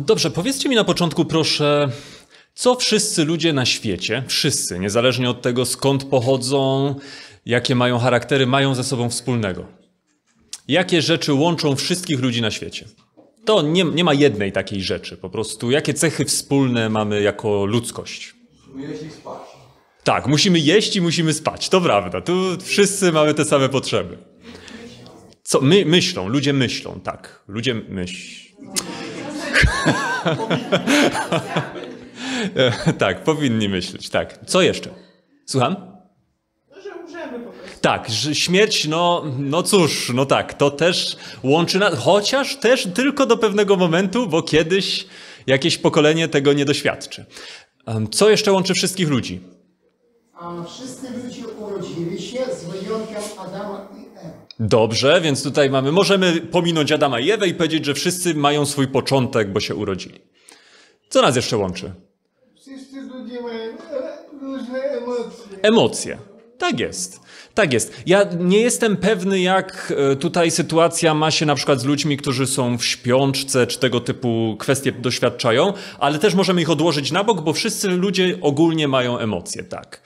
Dobrze, powiedzcie mi na początku, proszę, co wszyscy ludzie na świecie, wszyscy, niezależnie od tego skąd pochodzą, jakie mają charaktery, mają ze sobą wspólnego? Jakie rzeczy łączą wszystkich ludzi na świecie? To nie, nie ma jednej takiej rzeczy, po prostu jakie cechy wspólne mamy jako ludzkość? Jeść i spać. Tak, musimy jeść i musimy spać, to prawda, tu wszyscy mamy te same potrzeby. Co my myślą, ludzie myślą, tak, ludzie myślą. tak, powinni myśleć, tak. Co jeszcze? Słucham? No, że umrzemy po prostu. Tak, że śmierć, no, no cóż, no tak, to też łączy nas, chociaż też tylko do pewnego momentu, bo kiedyś jakieś pokolenie tego nie doświadczy. Co jeszcze łączy wszystkich ludzi? A wszyscy ludzie urodzili się z wyjątkiem Adama i Dobrze, więc tutaj mamy, możemy pominąć Adama i Ewę i powiedzieć, że wszyscy mają swój początek, bo się urodzili. Co nas jeszcze łączy? Wszyscy ludzie mają e, różne emocje. Emocje. Tak jest. Tak jest. Ja nie jestem pewny, jak e, tutaj sytuacja ma się na przykład z ludźmi, którzy są w śpiączce, czy tego typu kwestie doświadczają, ale też możemy ich odłożyć na bok, bo wszyscy ludzie ogólnie mają emocje, tak.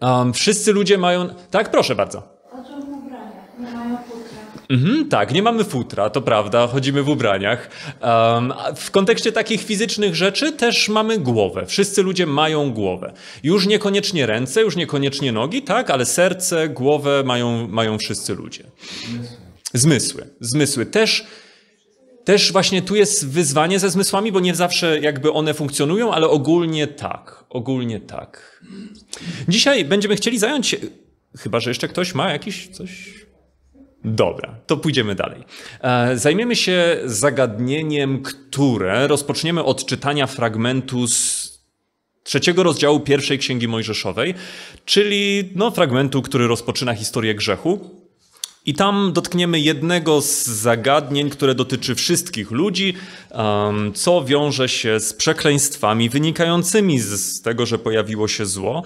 Um, wszyscy ludzie mają. Tak, proszę bardzo. Mhm, tak, nie mamy futra, to prawda, chodzimy w ubraniach. Um, w kontekście takich fizycznych rzeczy też mamy głowę. Wszyscy ludzie mają głowę. Już niekoniecznie ręce, już niekoniecznie nogi, tak, ale serce, głowę mają, mają wszyscy ludzie. Zmysły. Zmysły też też właśnie tu jest wyzwanie ze zmysłami, bo nie zawsze jakby one funkcjonują, ale ogólnie tak. Ogólnie tak. Dzisiaj będziemy chcieli zająć się. Chyba, że jeszcze ktoś ma jakiś coś. Dobra, to pójdziemy dalej. E, zajmiemy się zagadnieniem, które rozpoczniemy od czytania fragmentu z trzeciego rozdziału pierwszej Księgi Mojżeszowej, czyli no, fragmentu, który rozpoczyna historię grzechu. I tam dotkniemy jednego z zagadnień, które dotyczy wszystkich ludzi, co wiąże się z przekleństwami wynikającymi z tego, że pojawiło się zło.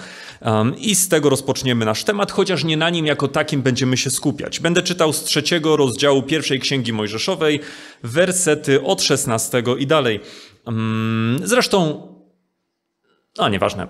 I z tego rozpoczniemy nasz temat, chociaż nie na nim jako takim będziemy się skupiać. Będę czytał z trzeciego rozdziału pierwszej księgi Mojżeszowej, wersety od 16 i dalej. Zresztą a no, nieważne.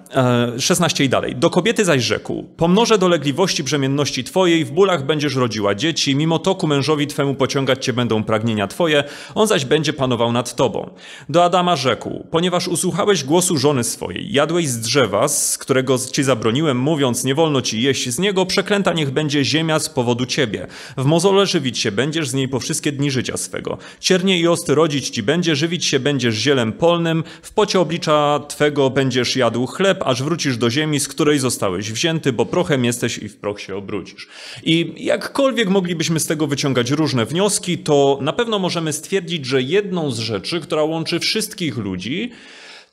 E, 16 i dalej. Do kobiety zaś rzekł: Pomnożę dolegliwości brzemienności twojej, w bólach będziesz rodziła dzieci, mimo toku mężowi twemu pociągać cię będą pragnienia twoje, on zaś będzie panował nad tobą. Do Adama rzekł: Ponieważ usłuchałeś głosu żony swojej, jadłeś z drzewa, z którego ci zabroniłem, mówiąc: Nie wolno ci jeść z niego, przeklęta niech będzie ziemia z powodu ciebie. W mozole żywić się będziesz z niej po wszystkie dni życia swego. Ciernie i osty rodzić ci będzie, żywić się będziesz zielem polnym, w pocie oblicza twego będziesz jadł chleb, aż wrócisz do ziemi, z której zostałeś wzięty, bo prochem jesteś i w proch się obrócisz. I jakkolwiek moglibyśmy z tego wyciągać różne wnioski, to na pewno możemy stwierdzić, że jedną z rzeczy, która łączy wszystkich ludzi,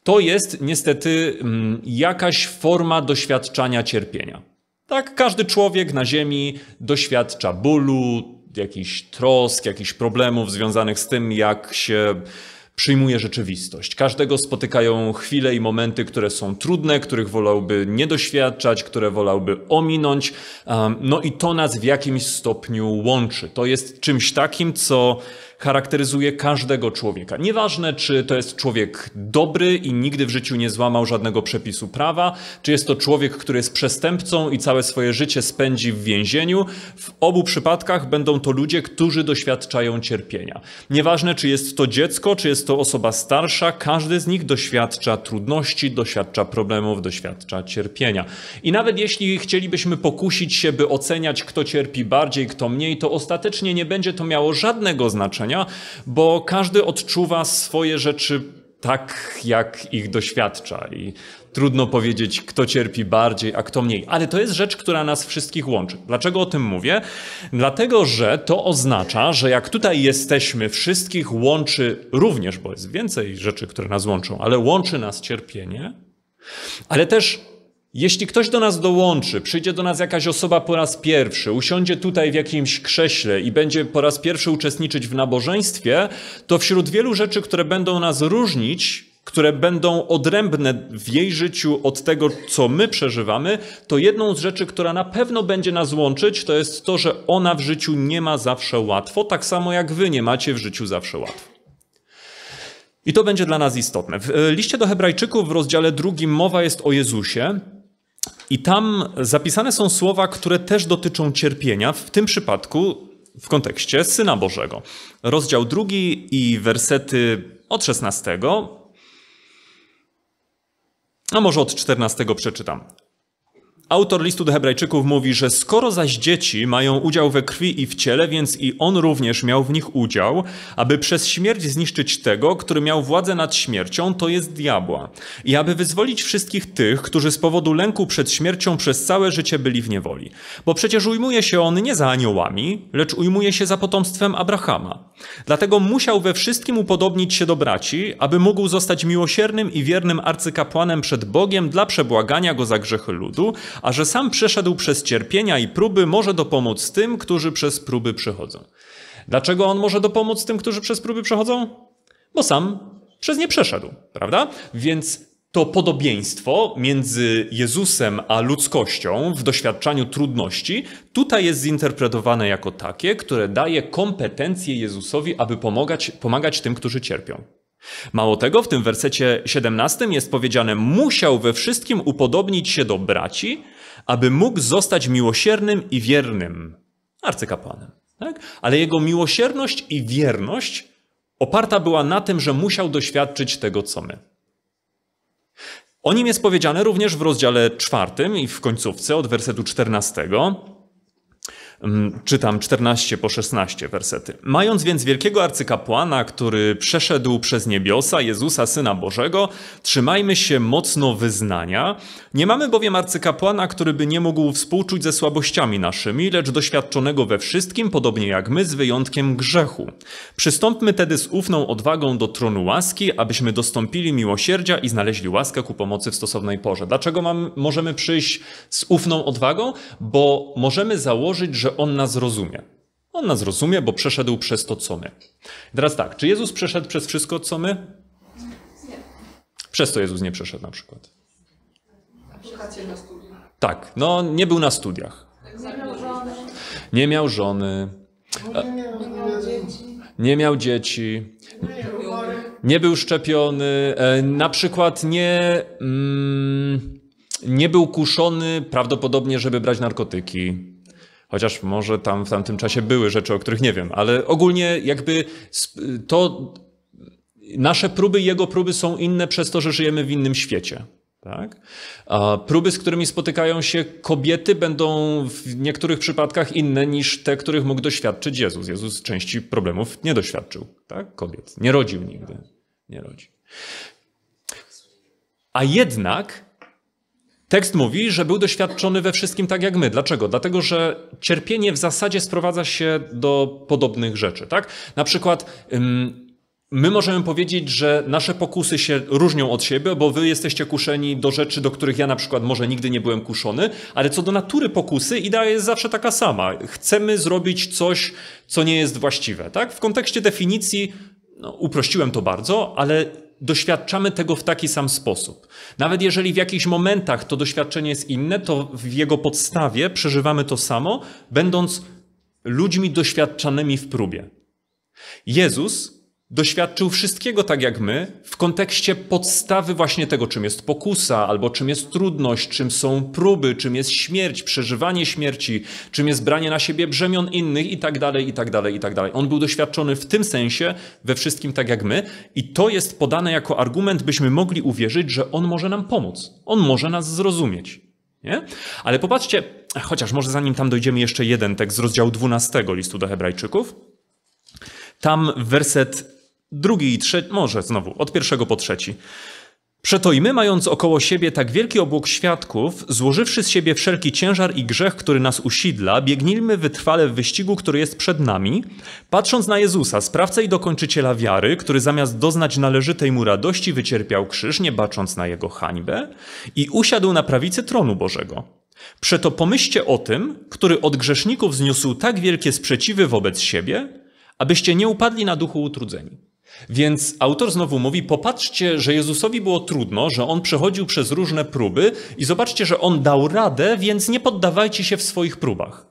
to jest niestety mm, jakaś forma doświadczania cierpienia. Tak, każdy człowiek na Ziemi doświadcza bólu, jakichś trosk, jakichś problemów związanych z tym, jak się przyjmuje rzeczywistość. Każdego spotykają chwile i momenty, które są trudne, których wolałby nie doświadczać, które wolałby ominąć. No i to nas w jakimś stopniu łączy. To jest czymś takim, co charakteryzuje każdego człowieka. Nieważne, czy to jest człowiek dobry i nigdy w życiu nie złamał żadnego przepisu prawa, czy jest to człowiek, który jest przestępcą i całe swoje życie spędzi w więzieniu, w obu przypadkach będą to ludzie, którzy doświadczają cierpienia. Nieważne, czy jest to dziecko, czy jest to osoba starsza, każdy z nich doświadcza trudności, doświadcza problemów, doświadcza cierpienia. I nawet jeśli chcielibyśmy pokusić się, by oceniać, kto cierpi bardziej, kto mniej, to ostatecznie nie będzie to miało żadnego znaczenia bo każdy odczuwa swoje rzeczy tak, jak ich doświadcza. I trudno powiedzieć, kto cierpi bardziej, a kto mniej. Ale to jest rzecz, która nas wszystkich łączy. Dlaczego o tym mówię? Dlatego, że to oznacza, że jak tutaj jesteśmy, wszystkich łączy również, bo jest więcej rzeczy, które nas łączą, ale łączy nas cierpienie, ale też jeśli ktoś do nas dołączy, przyjdzie do nas jakaś osoba po raz pierwszy, usiądzie tutaj w jakimś krześle i będzie po raz pierwszy uczestniczyć w nabożeństwie, to wśród wielu rzeczy, które będą nas różnić, które będą odrębne w jej życiu od tego, co my przeżywamy, to jedną z rzeczy, która na pewno będzie nas łączyć, to jest to, że ona w życiu nie ma zawsze łatwo, tak samo jak wy nie macie w życiu zawsze łatwo. I to będzie dla nas istotne. W liście do Hebrajczyków w rozdziale drugim mowa jest o Jezusie, i tam zapisane są słowa, które też dotyczą cierpienia, w tym przypadku w kontekście Syna Bożego. Rozdział drugi i wersety od 16, a może od 14 przeczytam. Autor listu do Hebrajczyków mówi, że skoro zaś dzieci mają udział we krwi i w ciele, więc i on również miał w nich udział, aby przez śmierć zniszczyć tego, który miał władzę nad śmiercią, to jest diabła, i aby wyzwolić wszystkich tych, którzy z powodu lęku przed śmiercią przez całe życie byli w niewoli. Bo przecież ujmuje się on nie za aniołami, lecz ujmuje się za potomstwem Abrahama. Dlatego musiał we wszystkim upodobnić się do braci, aby mógł zostać miłosiernym i wiernym arcykapłanem przed Bogiem dla przebłagania go za grzechy ludu, a że sam przeszedł przez cierpienia i próby, może dopomóc tym, którzy przez próby przechodzą. Dlaczego on może dopomóc tym, którzy przez próby przechodzą? Bo sam przez nie przeszedł, prawda? Więc to podobieństwo między Jezusem a ludzkością w doświadczaniu trudności tutaj jest zinterpretowane jako takie, które daje kompetencje Jezusowi, aby pomagać, pomagać tym, którzy cierpią. Mało tego, w tym wersecie 17 jest powiedziane: Musiał we wszystkim upodobnić się do braci, aby mógł zostać miłosiernym i wiernym arcykapłanem. Tak? Ale jego miłosierność i wierność oparta była na tym, że musiał doświadczyć tego, co my. O nim jest powiedziane również w rozdziale czwartym i w końcówce od wersetu 14. Mm, czytam 14 po 16 wersety. Mając więc wielkiego arcykapłana, który przeszedł przez niebiosa, Jezusa, Syna Bożego, trzymajmy się mocno wyznania. Nie mamy bowiem arcykapłana, który by nie mógł współczuć ze słabościami naszymi, lecz doświadczonego we wszystkim, podobnie jak my, z wyjątkiem grzechu. Przystąpmy tedy z ufną odwagą do tronu łaski, abyśmy dostąpili miłosierdzia i znaleźli łaskę ku pomocy w stosownej porze. Dlaczego mam, możemy przyjść z ufną odwagą? Bo możemy założyć, że że On nas rozumie. On nas rozumie, bo przeszedł przez to, co my. teraz tak, czy Jezus przeszedł przez wszystko, co my? Nie. Przez to Jezus nie przeszedł na przykład. Aplikacje na studiach. Tak, no nie był na studiach. Nie miał żony. Nie miał żony. Nie miał dzieci. Nie był szczepiony. E, na przykład nie, mm, nie był kuszony prawdopodobnie, żeby brać narkotyki. Chociaż może tam w tamtym czasie były rzeczy, o których nie wiem, ale ogólnie jakby to nasze próby i jego próby są inne przez to, że żyjemy w innym świecie. Tak? A próby, z którymi spotykają się kobiety, będą w niektórych przypadkach inne niż te, których mógł doświadczyć Jezus. Jezus części problemów nie doświadczył tak? kobiet. Nie rodził nigdy. Nie rodzi. A jednak Tekst mówi, że był doświadczony we wszystkim tak jak my. Dlaczego? Dlatego, że cierpienie w zasadzie sprowadza się do podobnych rzeczy, tak? Na przykład. My możemy powiedzieć, że nasze pokusy się różnią od siebie, bo wy jesteście kuszeni do rzeczy, do których ja na przykład może nigdy nie byłem kuszony, ale co do natury pokusy, idea jest zawsze taka sama. Chcemy zrobić coś, co nie jest właściwe, tak? W kontekście definicji no, uprościłem to bardzo, ale doświadczamy tego w taki sam sposób. Nawet jeżeli w jakichś momentach to doświadczenie jest inne, to w jego podstawie przeżywamy to samo, będąc ludźmi doświadczanymi w próbie. Jezus doświadczył wszystkiego tak jak my, w kontekście podstawy właśnie tego, czym jest pokusa, albo czym jest trudność, czym są próby, czym jest śmierć, przeżywanie śmierci, czym jest branie na siebie brzemion innych i tak dalej, i tak dalej, i tak dalej. On był doświadczony w tym sensie we wszystkim tak jak my i to jest podane jako argument, byśmy mogli uwierzyć, że on może nam pomóc, on może nas zrozumieć. Nie? Ale popatrzcie, chociaż może zanim tam dojdziemy jeszcze jeden tekst z rozdziału 12 listu do Hebrajczyków, tam werset drugi i trzeci, może znowu, od pierwszego po trzeci. Przeto i my, mając około siebie tak wielki obłok świadków, złożywszy z siebie wszelki ciężar i grzech, który nas usidla, biegnijmy wytrwale w wyścigu, który jest przed nami, patrząc na Jezusa, sprawcę i dokończyciela wiary, który zamiast doznać należytej mu radości, wycierpiał krzyż, nie bacząc na jego hańbę, i usiadł na prawicy tronu Bożego. Przeto pomyślcie o tym, który od grzeszników zniósł tak wielkie sprzeciwy wobec siebie, abyście nie upadli na duchu utrudzeni. Więc autor znowu mówi: Popatrzcie, że Jezusowi było trudno, że on przechodził przez różne próby i zobaczcie, że on dał radę, więc nie poddawajcie się w swoich próbach.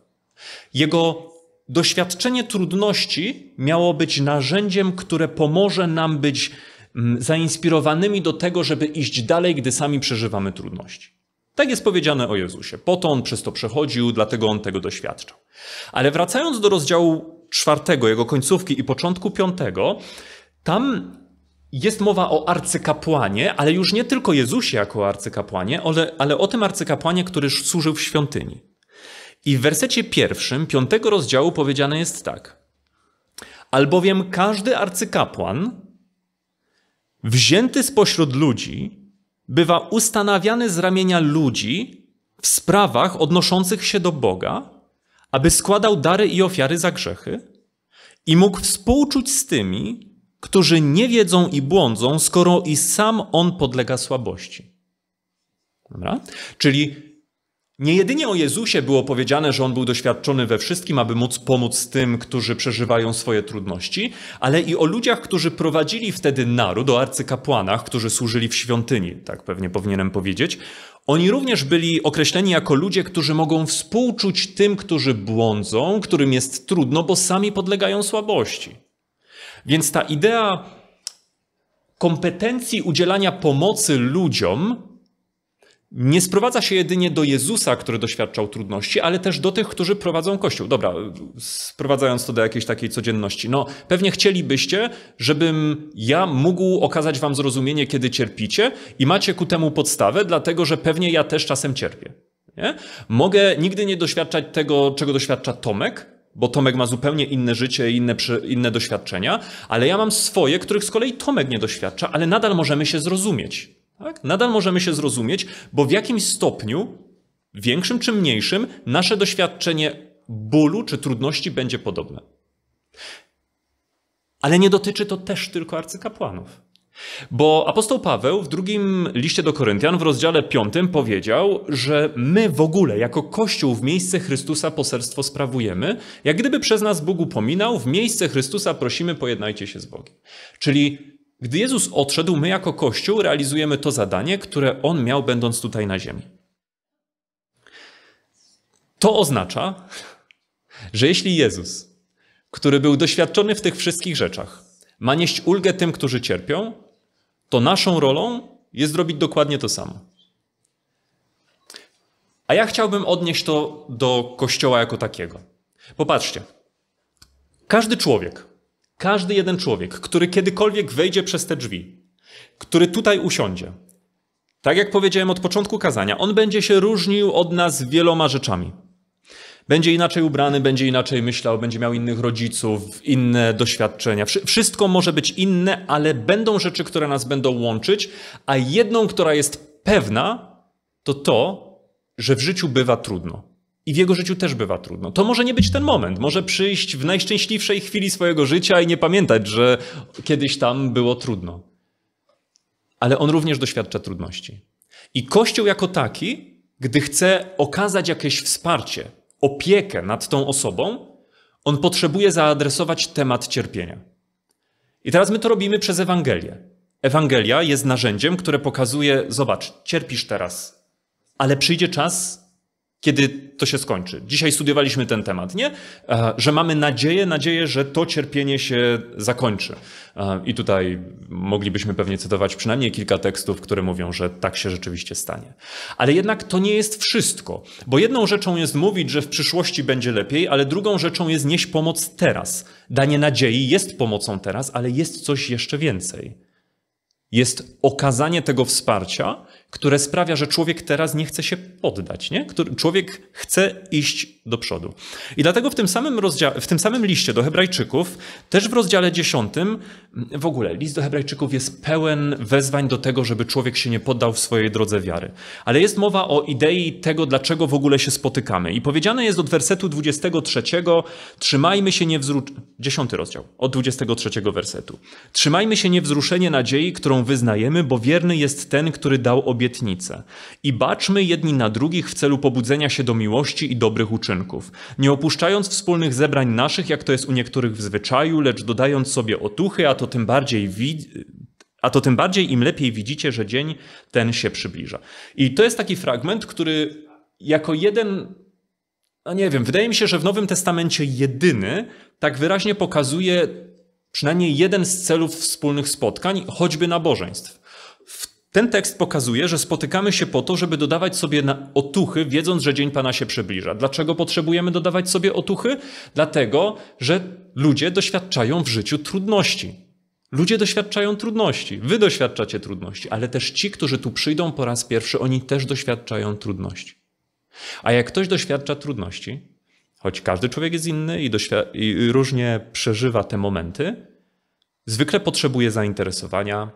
Jego doświadczenie trudności miało być narzędziem, które pomoże nam być mm, zainspirowanymi do tego, żeby iść dalej, gdy sami przeżywamy trudności. Tak jest powiedziane o Jezusie. Po to on przez to przechodził, dlatego on tego doświadczał. Ale wracając do rozdziału czwartego, jego końcówki i początku piątego, tam jest mowa o arcykapłanie, ale już nie tylko Jezusie jako arcykapłanie, ale, ale o tym arcykapłanie, który służył w świątyni. I w wersecie pierwszym, piątego rozdziału powiedziane jest tak. Albowiem każdy arcykapłan, wzięty spośród ludzi, bywa ustanawiany z ramienia ludzi w sprawach odnoszących się do Boga, aby składał dary i ofiary za grzechy i mógł współczuć z tymi, którzy nie wiedzą i błądzą, skoro i sam on podlega słabości. Dobra? Czyli nie jedynie o Jezusie było powiedziane, że on był doświadczony we wszystkim, aby móc pomóc tym, którzy przeżywają swoje trudności, ale i o ludziach, którzy prowadzili wtedy naród, o arcykapłanach, którzy służyli w świątyni, tak pewnie powinienem powiedzieć. Oni również byli określeni jako ludzie, którzy mogą współczuć tym, którzy błądzą, którym jest trudno, bo sami podlegają słabości. Więc ta idea kompetencji udzielania pomocy ludziom nie sprowadza się jedynie do Jezusa, który doświadczał trudności, ale też do tych, którzy prowadzą Kościół. Dobra, sprowadzając to do jakiejś takiej codzienności. No, pewnie chcielibyście, żebym ja mógł okazać wam zrozumienie, kiedy cierpicie i macie ku temu podstawę, dlatego że pewnie ja też czasem cierpię. Nie? Mogę nigdy nie doświadczać tego, czego doświadcza Tomek, bo Tomek ma zupełnie inne życie i inne, inne doświadczenia, ale ja mam swoje, których z kolei Tomek nie doświadcza, ale nadal możemy się zrozumieć. Tak? Nadal możemy się zrozumieć, bo w jakimś stopniu, większym czy mniejszym, nasze doświadczenie bólu czy trudności będzie podobne. Ale nie dotyczy to też tylko arcykapłanów. Bo apostoł Paweł w drugim liście do Koryntian w rozdziale 5 powiedział, że my w ogóle jako Kościół w miejsce Chrystusa poserstwo sprawujemy, jak gdyby przez nas Bóg upominał, w miejsce Chrystusa prosimy pojednajcie się z Bogiem. Czyli gdy Jezus odszedł, my jako Kościół realizujemy to zadanie, które On miał będąc tutaj na ziemi. To oznacza, że jeśli Jezus, który był doświadczony w tych wszystkich rzeczach, ma nieść ulgę tym, którzy cierpią, to naszą rolą jest zrobić dokładnie to samo. A ja chciałbym odnieść to do Kościoła jako takiego. Popatrzcie, każdy człowiek, każdy jeden człowiek, który kiedykolwiek wejdzie przez te drzwi, który tutaj usiądzie, tak jak powiedziałem od początku kazania, on będzie się różnił od nas wieloma rzeczami będzie inaczej ubrany, będzie inaczej myślał, będzie miał innych rodziców, inne doświadczenia. Wszystko może być inne, ale będą rzeczy, które nas będą łączyć, a jedną, która jest pewna, to to, że w życiu bywa trudno. I w jego życiu też bywa trudno. To może nie być ten moment. Może przyjść w najszczęśliwszej chwili swojego życia i nie pamiętać, że kiedyś tam było trudno. Ale on również doświadcza trudności. I Kościół jako taki, gdy chce okazać jakieś wsparcie, opiekę nad tą osobą, on potrzebuje zaadresować temat cierpienia. I teraz my to robimy przez Ewangelię. Ewangelia jest narzędziem, które pokazuje: zobacz, cierpisz teraz, ale przyjdzie czas, kiedy to się skończy. Dzisiaj studiowaliśmy ten temat, nie? E, że mamy nadzieję, nadzieję, że to cierpienie się zakończy. E, I tutaj moglibyśmy pewnie cytować przynajmniej kilka tekstów, które mówią, że tak się rzeczywiście stanie. Ale jednak to nie jest wszystko, bo jedną rzeczą jest mówić, że w przyszłości będzie lepiej, ale drugą rzeczą jest nieść pomoc teraz. Danie nadziei jest pomocą teraz, ale jest coś jeszcze więcej. Jest okazanie tego wsparcia, które sprawia, że człowiek teraz nie chce się poddać, nie? Który, człowiek chce iść do przodu. I dlatego w tym, samym w tym samym liście do Hebrajczyków, też w rozdziale 10, mm, w ogóle list do Hebrajczyków jest pełen wezwań do tego, żeby człowiek się nie poddał w swojej drodze wiary. Ale jest mowa o idei tego, dlaczego w ogóle się spotykamy. I powiedziane jest od wersetu 23, trzymajmy się niewzruszenie, 10 rozdział, od 23 wersetu. Trzymajmy się niewzruszenie nadziei, którą wyznajemy, bo wierny jest ten, który dał obietnicę i baczmy jedni na drugich w celu pobudzenia się do miłości i dobrych uczynków, nie opuszczając wspólnych zebrań naszych, jak to jest u niektórych w zwyczaju, lecz dodając sobie otuchy, a to tym bardziej a to tym bardziej im lepiej widzicie, że dzień ten się przybliża. I to jest taki fragment, który jako jeden, no nie wiem, wydaje mi się, że w Nowym Testamencie jedyny tak wyraźnie pokazuje przynajmniej jeden z celów wspólnych spotkań, choćby nabożeństw. Ten tekst pokazuje, że spotykamy się po to, żeby dodawać sobie otuchy, wiedząc, że dzień Pana się przybliża. Dlaczego potrzebujemy dodawać sobie otuchy? Dlatego, że ludzie doświadczają w życiu trudności. Ludzie doświadczają trudności, wy doświadczacie trudności, ale też ci, którzy tu przyjdą po raz pierwszy, oni też doświadczają trudności. A jak ktoś doświadcza trudności, choć każdy człowiek jest inny i, i różnie przeżywa te momenty, zwykle potrzebuje zainteresowania,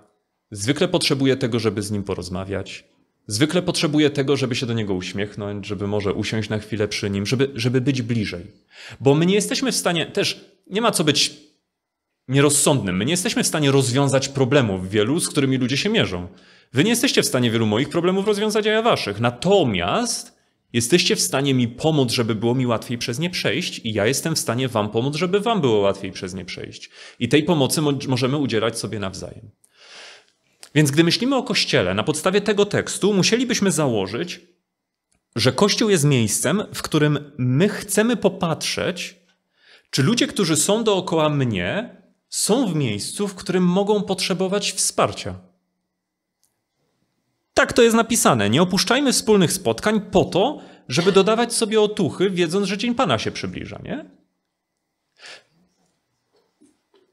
Zwykle potrzebuje tego, żeby z nim porozmawiać. Zwykle potrzebuje tego, żeby się do niego uśmiechnąć, żeby może usiąść na chwilę przy nim, żeby, żeby być bliżej. Bo my nie jesteśmy w stanie, też nie ma co być nierozsądnym, my nie jesteśmy w stanie rozwiązać problemów wielu, z którymi ludzie się mierzą. Wy nie jesteście w stanie wielu moich problemów rozwiązać, a ja waszych. Natomiast Jesteście w stanie mi pomóc, żeby było mi łatwiej przez nie przejść, i ja jestem w stanie Wam pomóc, żeby Wam było łatwiej przez nie przejść. I tej pomocy możemy udzielać sobie nawzajem. Więc gdy myślimy o Kościele na podstawie tego tekstu, musielibyśmy założyć, że Kościół jest miejscem, w którym my chcemy popatrzeć, czy ludzie, którzy są dookoła mnie, są w miejscu, w którym mogą potrzebować wsparcia. Tak to jest napisane. Nie opuszczajmy wspólnych spotkań po to, żeby dodawać sobie otuchy, wiedząc, że Dzień Pana się przybliża, nie?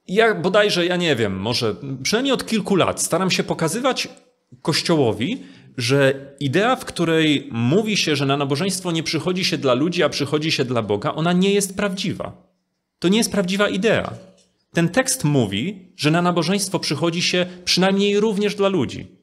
ja bodajże, ja nie wiem, może przynajmniej od kilku lat staram się pokazywać Kościołowi, że idea, w której mówi się, że na nabożeństwo nie przychodzi się dla ludzi, a przychodzi się dla Boga, ona nie jest prawdziwa. To nie jest prawdziwa idea. Ten tekst mówi, że na nabożeństwo przychodzi się przynajmniej również dla ludzi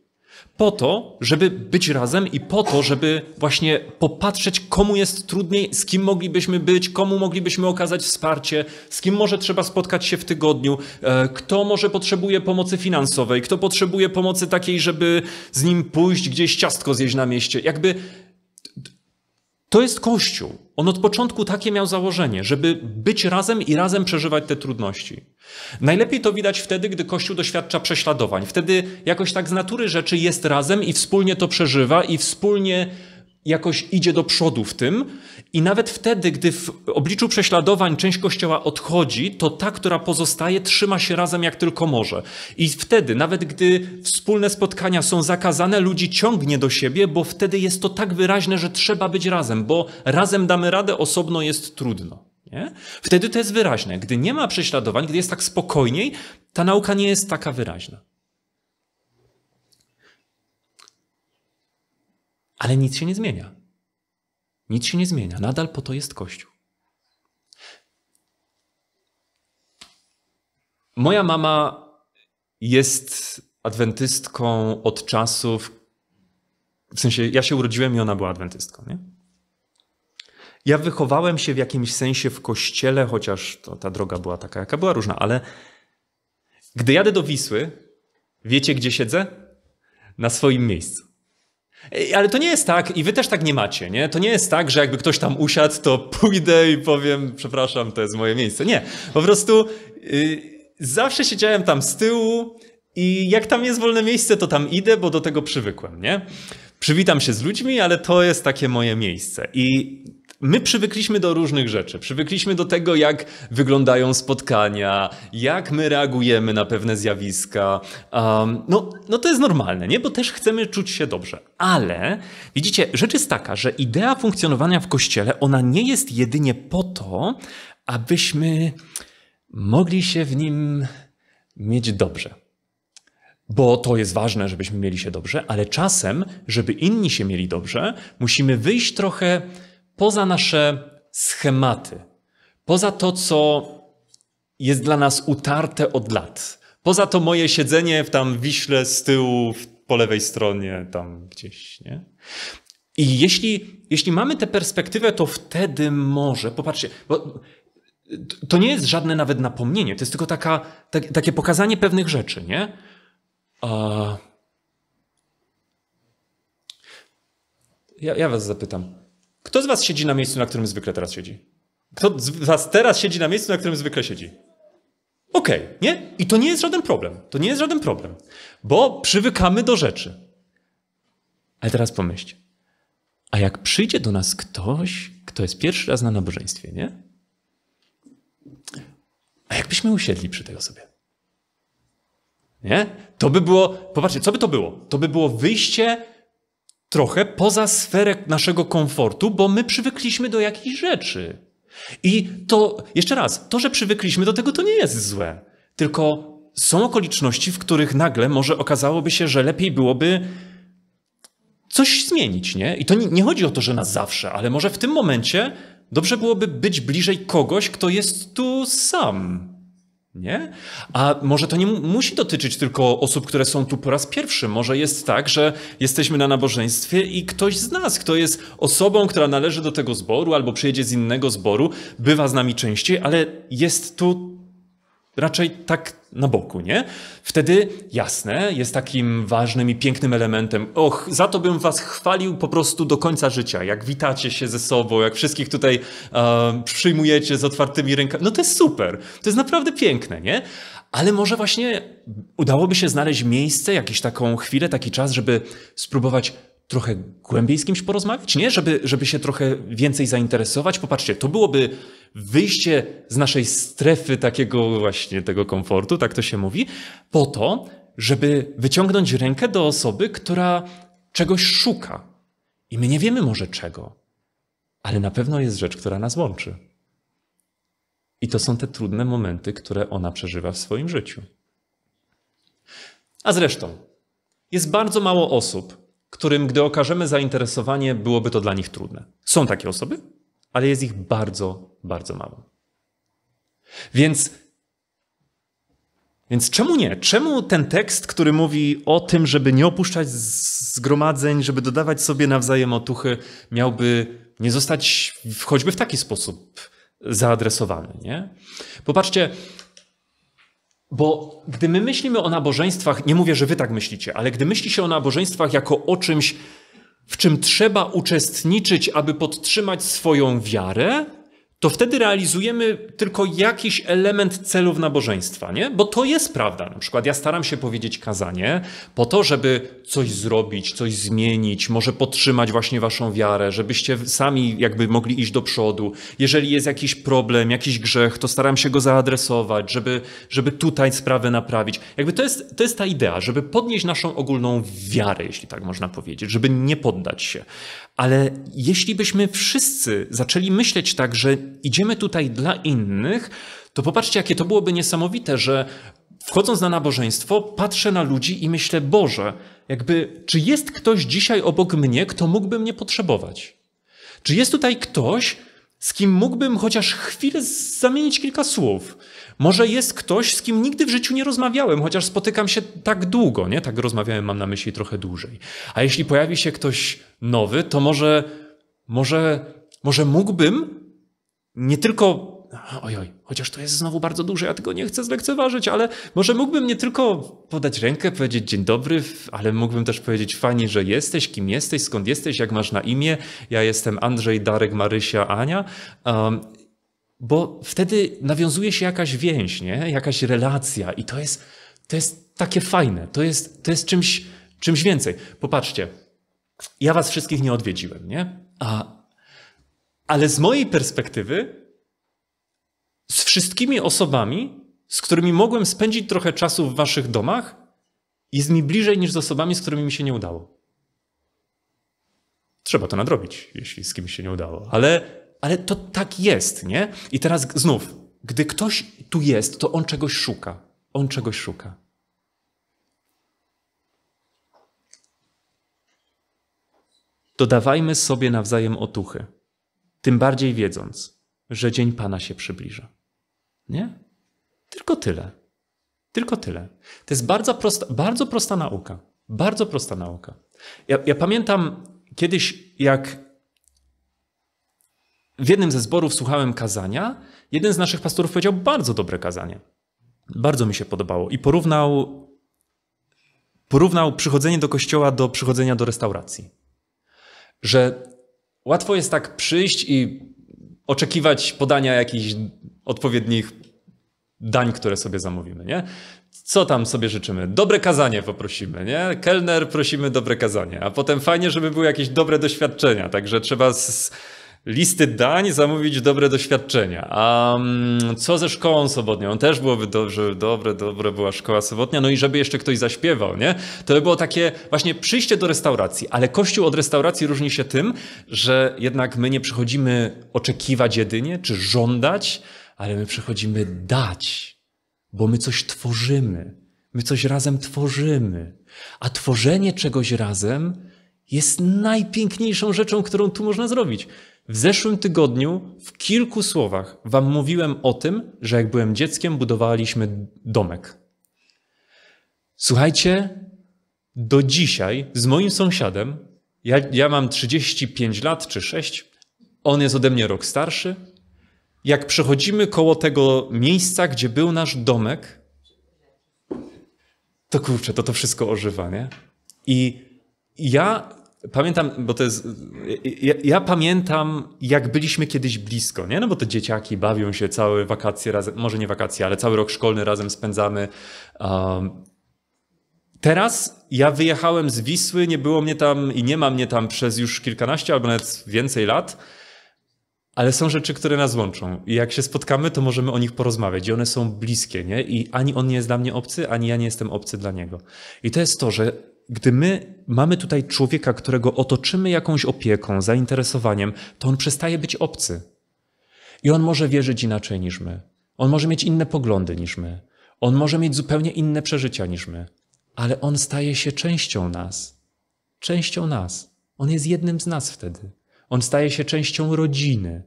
po to, żeby być razem i po to, żeby właśnie popatrzeć, komu jest trudniej, z kim moglibyśmy być, komu moglibyśmy okazać wsparcie, z kim może trzeba spotkać się w tygodniu, e, kto może potrzebuje pomocy finansowej, kto potrzebuje pomocy takiej, żeby z nim pójść gdzieś ciastko zjeść na mieście. Jakby to jest Kościół. On od początku takie miał założenie, żeby być razem i razem przeżywać te trudności. Najlepiej to widać wtedy, gdy Kościół doświadcza prześladowań. Wtedy jakoś tak z natury rzeczy jest razem i wspólnie to przeżywa i wspólnie jakoś idzie do przodu w tym i nawet wtedy, gdy w obliczu prześladowań część kościoła odchodzi, to ta, która pozostaje, trzyma się razem jak tylko może. I wtedy, nawet gdy wspólne spotkania są zakazane, ludzi ciągnie do siebie, bo wtedy jest to tak wyraźne, że trzeba być razem, bo razem damy radę, osobno jest trudno. Nie? Wtedy to jest wyraźne. Gdy nie ma prześladowań, gdy jest tak spokojniej, ta nauka nie jest taka wyraźna. ale nic się nie zmienia. Nic się nie zmienia. Nadal po to jest Kościół. Moja mama jest adwentystką od czasów, w sensie ja się urodziłem i ona była adwentystką. Nie? Ja wychowałem się w jakimś sensie w kościele, chociaż to, ta droga była taka, jaka była różna, ale gdy jadę do Wisły, wiecie gdzie siedzę? Na swoim miejscu. Ale to nie jest tak, i wy też tak nie macie, nie? To nie jest tak, że jakby ktoś tam usiadł, to pójdę i powiem, przepraszam, to jest moje miejsce. Nie. Po prostu yy, zawsze siedziałem tam z tyłu i jak tam jest wolne miejsce, to tam idę, bo do tego przywykłem, nie? Przywitam się z ludźmi, ale to jest takie moje miejsce. I My przywykliśmy do różnych rzeczy. Przywykliśmy do tego, jak wyglądają spotkania, jak my reagujemy na pewne zjawiska. Um, no, no to jest normalne, nie? Bo też chcemy czuć się dobrze. Ale widzicie, rzecz jest taka, że idea funkcjonowania w kościele, ona nie jest jedynie po to, abyśmy mogli się w nim mieć dobrze. Bo to jest ważne, żebyśmy mieli się dobrze, ale czasem, żeby inni się mieli dobrze, musimy wyjść trochę poza nasze schematy, poza to, co jest dla nas utarte od lat. Poza to moje siedzenie w tam wiśle z tyłu po lewej stronie, tam gdzieś, nie? I jeśli, jeśli mamy tę perspektywę, to wtedy może, popatrzcie, bo to nie jest żadne nawet napomnienie, to jest tylko taka, tak, takie pokazanie pewnych rzeczy, nie? Ja, ja was zapytam. Kto z was siedzi na miejscu, na którym zwykle teraz siedzi? Kto z was teraz siedzi na miejscu, na którym zwykle siedzi? Okej, okay, nie? I to nie jest żaden problem. To nie jest żaden problem, bo przywykamy do rzeczy. Ale teraz pomyślcie. A jak przyjdzie do nas ktoś, kto jest pierwszy raz na nabożeństwie, nie? A jakbyśmy usiedli przy tej osobie? Nie? To by było, popatrzcie, co by to było? To by było wyjście trochę poza sferę naszego komfortu, bo my przywykliśmy do jakichś rzeczy. I to, jeszcze raz, to, że przywykliśmy do tego, to nie jest złe. Tylko są okoliczności, w których nagle może okazałoby się, że lepiej byłoby coś zmienić, nie? I to nie, nie chodzi o to, że na zawsze, ale może w tym momencie dobrze byłoby być bliżej kogoś, kto jest tu sam. Nie? A może to nie musi dotyczyć tylko osób, które są tu po raz pierwszy. Może jest tak, że jesteśmy na nabożeństwie i ktoś z nas, kto jest osobą, która należy do tego zboru albo przyjedzie z innego zboru, bywa z nami częściej, ale jest tu raczej tak na boku, nie? Wtedy jasne, jest takim ważnym i pięknym elementem. Och, za to bym was chwalił po prostu do końca życia, jak witacie się ze sobą, jak wszystkich tutaj e, przyjmujecie z otwartymi rękami. No to jest super, to jest naprawdę piękne, nie? Ale może właśnie udałoby się znaleźć miejsce, jakąś taką chwilę, taki czas, żeby spróbować trochę głębiej z kimś porozmawiać, nie? Żeby, żeby się trochę więcej zainteresować. Popatrzcie, to byłoby wyjście z naszej strefy takiego właśnie tego komfortu, tak to się mówi, po to, żeby wyciągnąć rękę do osoby, która czegoś szuka. I my nie wiemy może czego, ale na pewno jest rzecz, która nas łączy. I to są te trudne momenty, które ona przeżywa w swoim życiu. A zresztą, jest bardzo mało osób, którym, gdy okażemy zainteresowanie, byłoby to dla nich trudne. Są takie osoby, ale jest ich bardzo, bardzo mało. Więc, więc czemu nie? Czemu ten tekst, który mówi o tym, żeby nie opuszczać zgromadzeń, żeby dodawać sobie nawzajem otuchy, miałby nie zostać choćby w taki sposób zaadresowany? Nie? Popatrzcie, bo gdy my myślimy o nabożeństwach, nie mówię, że wy tak myślicie, ale gdy myśli się o nabożeństwach jako o czymś, w czym trzeba uczestniczyć, aby podtrzymać swoją wiarę, to wtedy realizujemy tylko jakiś element celów nabożeństwa, nie? Bo to jest prawda. Na przykład ja staram się powiedzieć kazanie po to, żeby coś zrobić, coś zmienić, może podtrzymać właśnie waszą wiarę, żebyście sami jakby mogli iść do przodu. Jeżeli jest jakiś problem, jakiś grzech, to staram się go zaadresować, żeby, żeby tutaj sprawę naprawić. Jakby to jest, to jest ta idea, żeby podnieść naszą ogólną wiarę, jeśli tak można powiedzieć, żeby nie poddać się. Ale jeśli byśmy wszyscy zaczęli myśleć tak, że idziemy tutaj dla innych, to popatrzcie, jakie to byłoby niesamowite, że wchodząc na nabożeństwo, patrzę na ludzi i myślę, Boże, jakby, czy jest ktoś dzisiaj obok mnie, kto mógłby mnie potrzebować? Czy jest tutaj ktoś, z kim mógłbym chociaż chwilę zamienić kilka słów? Może jest ktoś, z kim nigdy w życiu nie rozmawiałem, chociaż spotykam się tak długo, nie? Tak rozmawiałem, mam na myśli trochę dłużej. A jeśli pojawi się ktoś nowy, to może, może, może mógłbym nie tylko. Ojoj, chociaż to jest znowu bardzo duże, ja tego nie chcę zlekceważyć, ale może mógłbym nie tylko podać rękę, powiedzieć dzień dobry, ale mógłbym też powiedzieć fani, że jesteś, kim jesteś, skąd jesteś, jak masz na imię. Ja jestem Andrzej, Darek, Marysia, Ania. Um, bo wtedy nawiązuje się jakaś więź, nie? jakaś relacja i to jest, to jest takie fajne, to jest, to jest czymś, czymś więcej. Popatrzcie, ja was wszystkich nie odwiedziłem, nie? A, ale z mojej perspektywy, z wszystkimi osobami, z którymi mogłem spędzić trochę czasu w waszych domach, jest mi bliżej niż z osobami, z którymi mi się nie udało. Trzeba to nadrobić, jeśli z kimś się nie udało, ale ale to tak jest, nie? I teraz znów, gdy ktoś tu jest, to on czegoś szuka. On czegoś szuka. Dodawajmy sobie nawzajem otuchy, tym bardziej wiedząc, że dzień Pana się przybliża. Nie? Tylko tyle. Tylko tyle. To jest bardzo prosta, bardzo prosta nauka. Bardzo prosta nauka. Ja, ja pamiętam kiedyś, jak w jednym ze zborów słuchałem kazania. Jeden z naszych pastorów powiedział bardzo dobre kazanie. Bardzo mi się podobało i porównał, porównał przychodzenie do kościoła do przychodzenia do restauracji. Że łatwo jest tak przyjść i oczekiwać podania jakichś odpowiednich dań, które sobie zamówimy, nie? Co tam sobie życzymy? Dobre kazanie poprosimy, nie? Kelner prosimy dobre kazanie, a potem fajnie, żeby były jakieś dobre doświadczenia, także trzeba. Z listy dań, zamówić dobre doświadczenia. A co ze szkołą sobotnią? Też byłoby dobrze, dobre, dobre była szkoła sobotnia, no i żeby jeszcze ktoś zaśpiewał, nie? To by było takie właśnie przyjście do restauracji, ale kościół od restauracji różni się tym, że jednak my nie przychodzimy oczekiwać jedynie, czy żądać, ale my przychodzimy dać, bo my coś tworzymy. My coś razem tworzymy. A tworzenie czegoś razem jest najpiękniejszą rzeczą, którą tu można zrobić. W zeszłym tygodniu w kilku słowach Wam mówiłem o tym, że jak byłem dzieckiem, budowaliśmy domek. Słuchajcie, do dzisiaj z moim sąsiadem, ja, ja mam 35 lat czy 6, on jest ode mnie rok starszy. Jak przechodzimy koło tego miejsca, gdzie był nasz domek, to kurczę, to to wszystko ożywa, nie? I ja Pamiętam, bo to jest. Ja, ja, pamiętam, jak byliśmy kiedyś blisko, nie? No bo te dzieciaki bawią się całe wakacje razem, może nie wakacje, ale cały rok szkolny razem spędzamy. Um, teraz ja wyjechałem z Wisły, nie było mnie tam i nie ma mnie tam przez już kilkanaście albo nawet więcej lat. Ale są rzeczy, które nas łączą. I jak się spotkamy, to możemy o nich porozmawiać. I one są bliskie, nie? I ani on nie jest dla mnie obcy, ani ja nie jestem obcy dla niego. I to jest to, że gdy my mamy tutaj człowieka, którego otoczymy jakąś opieką, zainteresowaniem, to on przestaje być obcy. I on może wierzyć inaczej niż my. On może mieć inne poglądy niż my. On może mieć zupełnie inne przeżycia niż my. Ale on staje się częścią nas. Częścią nas. On jest jednym z nas wtedy. On staje się częścią rodziny.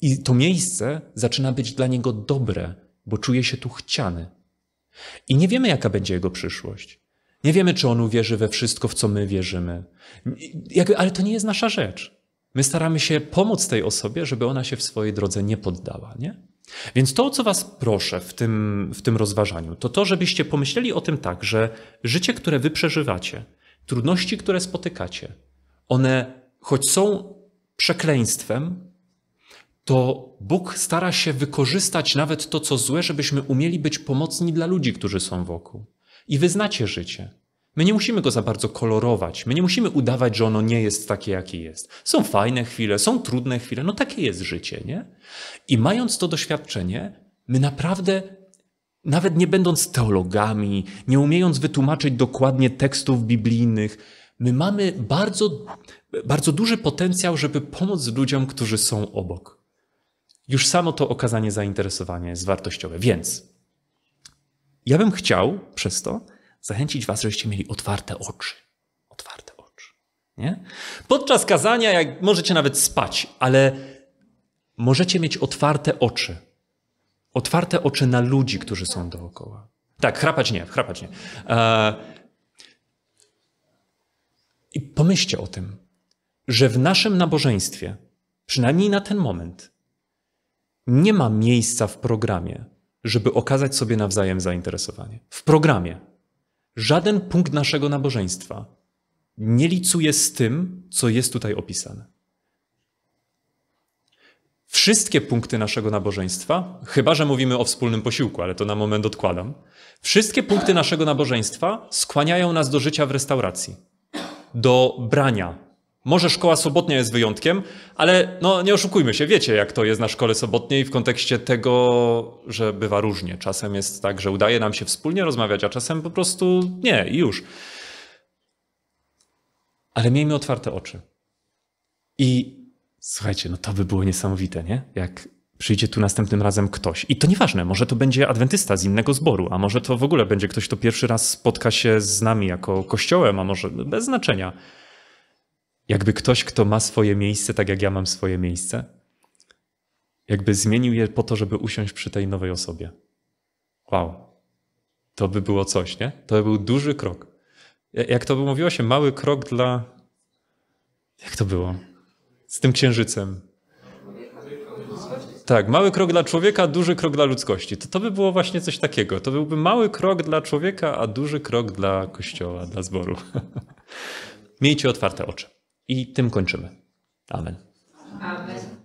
I to miejsce zaczyna być dla niego dobre, bo czuje się tu chciany. I nie wiemy, jaka będzie jego przyszłość. Nie wiemy, czy on uwierzy we wszystko, w co my wierzymy. ale to nie jest nasza rzecz. My staramy się pomóc tej osobie, żeby ona się w swojej drodze nie poddała, nie? Więc to, o co Was proszę w tym, w tym rozważaniu, to to, żebyście pomyśleli o tym tak, że życie, które Wy przeżywacie, trudności, które spotykacie, one choć są przekleństwem, to Bóg stara się wykorzystać nawet to, co złe, żebyśmy umieli być pomocni dla ludzi, którzy są wokół i wyznacie życie. My nie musimy go za bardzo kolorować, my nie musimy udawać, że ono nie jest takie, jakie jest. Są fajne chwile, są trudne chwile, no takie jest życie, nie? I mając to doświadczenie, my naprawdę nawet nie będąc teologami, nie umiejąc wytłumaczyć dokładnie tekstów biblijnych, my mamy bardzo, bardzo duży potencjał, żeby pomóc ludziom, którzy są obok. Już samo to okazanie zainteresowania jest wartościowe. Więc ja bym chciał przez to zachęcić Was, żebyście mieli otwarte oczy. Otwarte oczy. Nie? Podczas kazania jak możecie nawet spać, ale możecie mieć otwarte oczy. Otwarte oczy na ludzi, którzy są dookoła. Tak, chrapać nie, chrapać nie. E, I pomyślcie o tym, że w naszym nabożeństwie, przynajmniej na ten moment, nie ma miejsca w programie żeby okazać sobie nawzajem zainteresowanie. W programie żaden punkt naszego nabożeństwa nie licuje z tym, co jest tutaj opisane. Wszystkie punkty naszego nabożeństwa, chyba że mówimy o wspólnym posiłku, ale to na moment odkładam, wszystkie punkty naszego nabożeństwa skłaniają nas do życia w restauracji, do brania może szkoła sobotnia jest wyjątkiem, ale no nie oszukujmy się, wiecie jak to jest na szkole sobotniej w kontekście tego, że bywa różnie. Czasem jest tak, że udaje nam się wspólnie rozmawiać, a czasem po prostu nie i już. Ale miejmy otwarte oczy. I słuchajcie, no to by było niesamowite, nie? Jak przyjdzie tu następnym razem ktoś. I to nieważne, może to będzie adwentysta z innego zboru, a może to w ogóle będzie ktoś, kto pierwszy raz spotka się z nami jako kościołem, a może bez znaczenia jakby ktoś, kto ma swoje miejsce, tak jak ja mam swoje miejsce, jakby zmienił je po to, żeby usiąść przy tej nowej osobie. Wow. To by było coś, nie? To by był duży krok. Jak to by mówiło się, mały krok dla. Jak to było? Z tym księżycem. Tak, mały krok dla człowieka, duży krok dla ludzkości. To, to by było właśnie coś takiego. To byłby mały krok dla człowieka, a duży krok dla kościoła, dla zboru. Miejcie otwarte oczy. I tym kończymy. Amen. Amen.